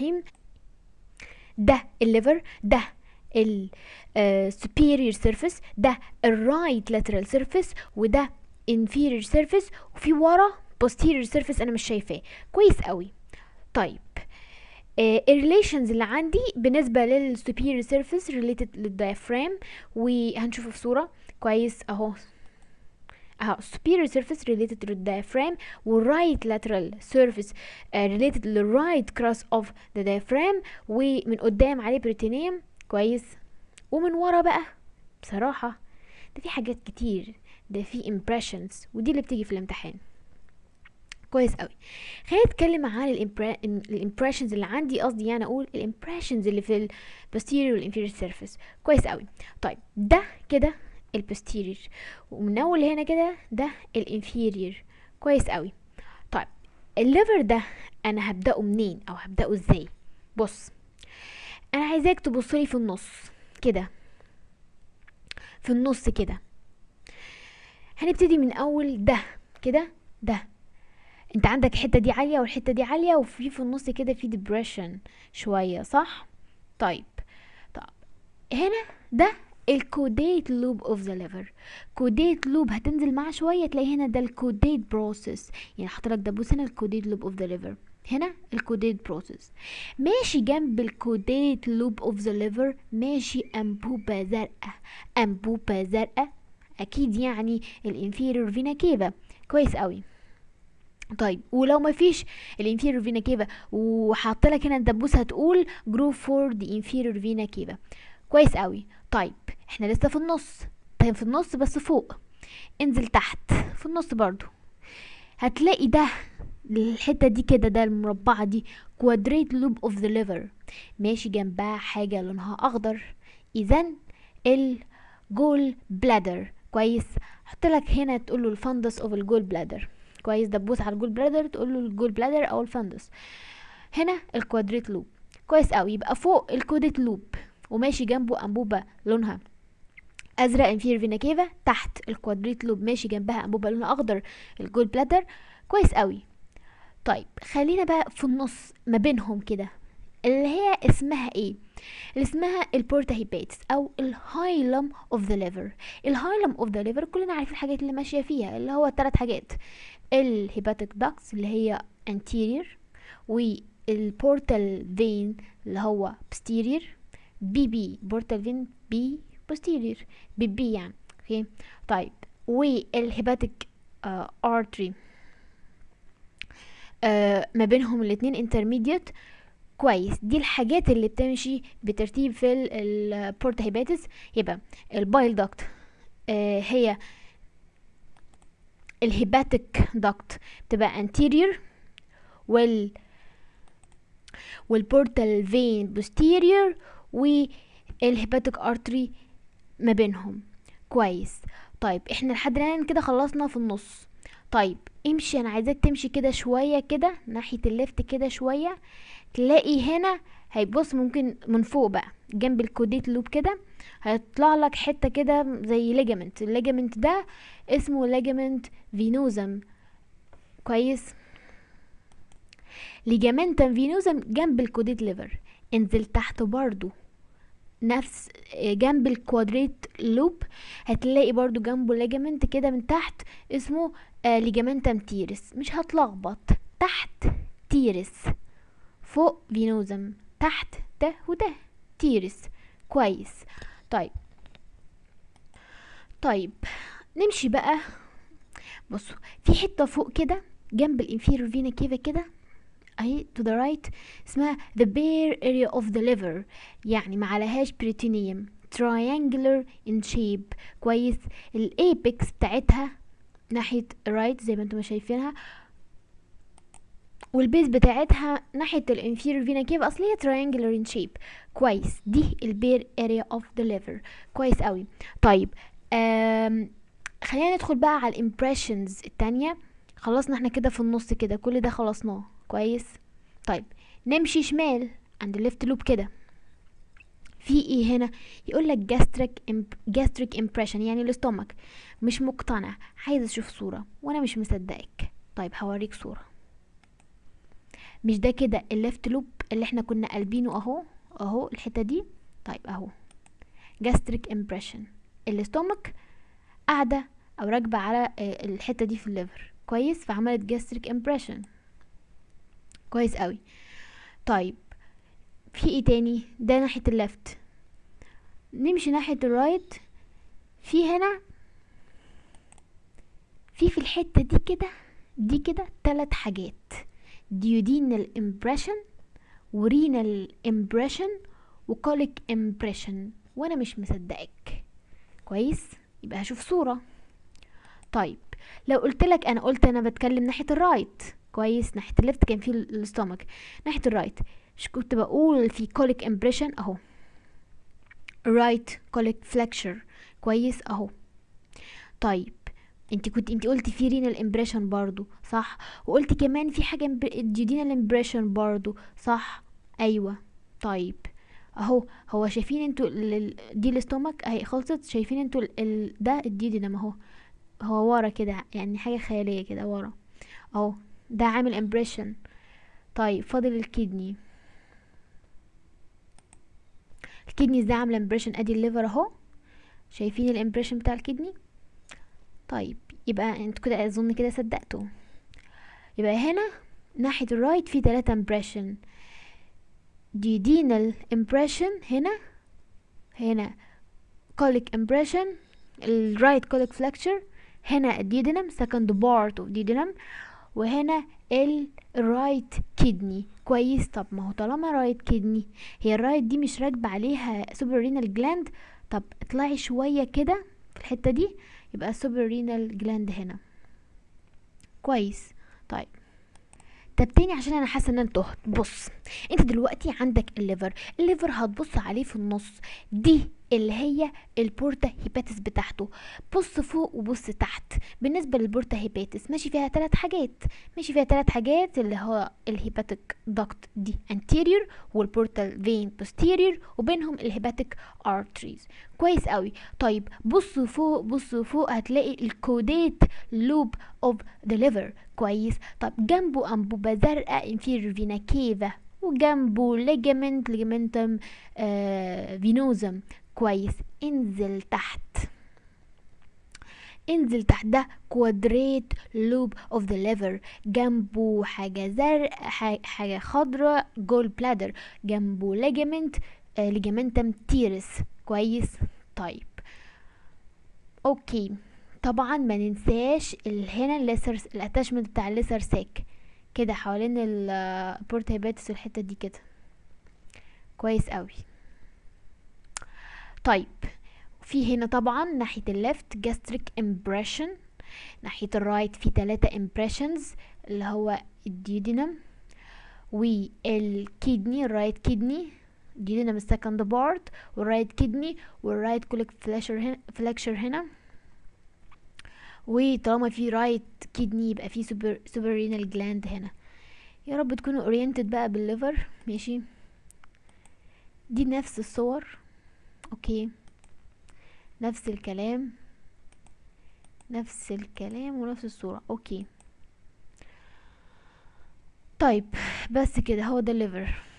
الرحيم ده الليفر ده ال آه، superior surface ده right lateral surface وده inferior surface وفي ورا posterior surface انا مش شايفاه كويس قوي طيب آه، ال relations اللي عندي بالنسبة لل superior surface related للديافرام وهنشوفه في صورة كويس اهو اه superior surface related to the diaphragm و right lateral surface آه، related the right cross of the diaphragm ومن قدام عليه بريتينيم كويس ومن ورا بقى بصراحة ده في حاجات كتير ده في impressions ودي اللي بتيجي في الامتحان كويس قوي خلينا نتكلم عن الامبريشنز اللي عندي قصدي يعني اقول الامبريشنز اللي في البوستيريور والانفيريور سيرفيس كويس قوي طيب ده كده البستيرير ومن اول هنا كده ده الانفيرير كويس قوي طيب الليفر ده انا هبداه منين او هبداه ازاي بص انا عايزاك تبص لي في النص كده في النص كده هنبتدي من اول ده كده ده انت عندك الحته دي عاليه والحته دي عاليه وفي في النص كده في ديبريشن شويه صح طيب طب هنا ده الكوديت لوب اوف ذا ليفر كوديت لوب هتنزل معاه شويه تلاقي هنا ده الكوديت بروسيس يعني حاطط لك دبوس هنا الكوديت لوب اوف ذا ليفر هنا الكوديت بروسيس ماشي جنب الكوديت لوب اوف ذا ليفر ماشي انبوبه زرقاء انبوبه زرقاء اكيد يعني الانفيريور فينا كيفا كويس قوي طيب ولو مفيش الانفيريور فينا كيفا وحاطه لك هنا الدبوس هتقول جروف فور دي انفيريور فينا كيفا كويس قوي طيب احنا لسه في النص طيب في النص بس فوق انزل تحت في النص برضو هتلاقي ده الحته دي كده ده المربعه دي كوادريت لوب اوف ذا ليفر ماشي جنبها حاجه لونها اخضر اذا الجول بلادر كويس حط لك هنا تقول له الفندس اوف الجول بلادر كويس دبوس على الجول بلادر تقول له الجول بلادر او الفندس هنا الكوادريت لوب كويس قوي يبقى فوق الكودت لوب وماشي جنبه انبوبه لونها ازرق انفير فينا كيفا تحت الكوادريت لوب ماشي جنبها انبوبه لونها اخضر الجول بلادر كويس قوي طيب خلينا بقى في النص ما بينهم كده اللي هي اسمها ايه اللي اسمها البورتا هيباتس او الهايلم اوف ذا ليفر الهايلم اوف ذا ليفر كلنا عارفين الحاجات اللي ماشيه فيها اللي هو ثلاث حاجات الهيباتيك داكس اللي هي anterior والبورتال فين اللي هو posterior بي بي بورتال فين بي بوستيرير بي بي يعني اوكي طيب والهيباتيك ارتري ما بينهم الاثنين انترميديت كويس دي الحاجات اللي بتمشي بترتيب في البورت هيباتس يبقى البايل دكت هي الهيباتيك دكت بتبقى انتيرير وال والبورتال فين بوستيرير والهيباتيك ارتري ما بينهم كويس طيب احنا لحد الان كده خلصنا في النص طيب امشي انا عايزاك تمشي كده شويه كده ناحيه الليفت كده شويه تلاقي هنا هيبص ممكن من فوق بقى جنب الكوديت لوب كده هيطلع لك حته كده زي ليجامنت الليجامنت ده اسمه ليجامنت فينوزم كويس ليجامنت فينوزم جنب الكوديت ليفر انزل تحت برضو نفس آه، جنب الكوادريت لوب هتلاقي برضو جنبه ليجامنت كده من تحت اسمه ليجامنتم آه، تيرس مش هتلخبط تحت تيرس فوق فينوزم تحت ده وده تيرس كويس طيب طيب نمشي بقى بصوا في حته فوق كده جنب الانفيرو فينا كيفا كده اهي to the right اسمها the bare area of the liver يعني ما عليهاش بريتينيوم triangular in shape كويس الابيكس بتاعتها ناحية right زي ما انتم شايفينها والبيز بتاعتها ناحية الانفيريور فينا كيف اصلية هي triangular in shape كويس دي البير area of the liver كويس قوي طيب خلينا ندخل بقى على الامبريشنز التانية خلصنا احنا كده في النص كده كل ده خلصناه كويس طيب نمشي شمال عند الليفت لوب كده في ايه هنا يقول لك جاستريك جاستريك امبريشن يعني الاستومك مش مقتنع عايز اشوف صوره وانا مش مصدقك طيب هوريك صوره مش ده كده الليفت لوب اللي احنا كنا قلبينه اهو اهو الحته دي طيب اهو جاستريك امبريشن الاستومك قاعده او راكبه على آه، الحته دي في الليفر كويس فعملت جاستريك امبريشن كويس قوي طيب في ايه تاني ده ناحية اللفت نمشي ناحية الرايت في هنا في في الحتة دي كده دي كده تلات حاجات ديودينال امبريشن ورينال امبريشن وكوليك امبريشن وانا مش مصدقك كويس يبقى هشوف صورة طيب لو قلت لك انا قلت انا بتكلم ناحية الرايت كويس ناحيه الليفت كان في الاستومك ناحيه الرايت مش كنت بقول في كوليك امبريشن اهو رايت كوليك فلكشر كويس اهو طيب انت كنت انت قلتي في رينال امبريشن برضو صح وقلتي كمان في حاجه جدينال امبريشن برضو صح ايوه طيب اهو هو شايفين انتوا دي الاستومك اهي خلصت شايفين انتوا ده الديدنم اهو هو ورا كده يعني حاجه خياليه كده ورا اهو ده عامل امبريشن طيب فاضل الكدني الكدني ده عامل امبريشن ادي الليفر اهو شايفين الامبريشن بتاع الكدني طيب يبقى انت كده اظن كده صدقته يبقى هنا ناحية الرايت في تلاتة امبريشن دي دينال امبريشن هنا هنا كوليك امبريشن الرايت كوليك فلكشر هنا الديدنم سكند بارت اوف ديدنم وهنا right kidney كويس طب ما هو طالما رايت kidney هي الرايت دي مش راكبه عليها suprarenal جلاند طب اطلعي شويه كده في الحته دي يبقى suprarenal جلاند هنا كويس طيب طب تاني عشان انا حاسه ان انا تهت بص انت دلوقتي عندك الليفر الليفر هتبص عليه في النص دي اللي هي البورتا هيباتس بتاعته بص فوق وبص تحت بالنسبه للبورتا هيباتس ماشي فيها ثلاث حاجات ماشي فيها ثلاث حاجات اللي هو الهيباتيك داكت دي انتيريور والبورتال فين بوستيرير وبينهم الهيباتيك ارتريز كويس قوي طيب بص فوق بص فوق هتلاقي الكودات لوب of the liver كويس طب جنبه أنبوبة زرقاء inferior vena cava وجنبه ligament ligamentum آه venosum كويس انزل تحت انزل تحت ده كوادريت لوب اوف ذا ليفر جنبه حاجة زرق حاجة خضراء جول بلادر جنبه ليجمنت ليجمنتم آه، تيرس كويس طيب اوكي طبعا ما ننساش هنا الليسر الاتاشمنت بتاع الليسر ساك كده حوالين البورت هيباتس والحته دي كده كويس قوي طيب في هنا طبعا ناحيه اللفت جاستريك امبريشن ناحيه الرايت في ثلاثة امبريشنز اللي هو الديودينم والكيدني الرايت كيدني الديودينم السكند بارت والرايت كيدني والرايت كوليك فلاشر هنا وطالما في رايت كيدني يبقى في سوبر سوبرينال جلاند هنا يا رب تكونوا اورينتد بقى بالليفر ماشي دي نفس الصور اوكي نفس الكلام نفس الكلام ونفس الصورة اوكي طيب بس كده هو ده الليفر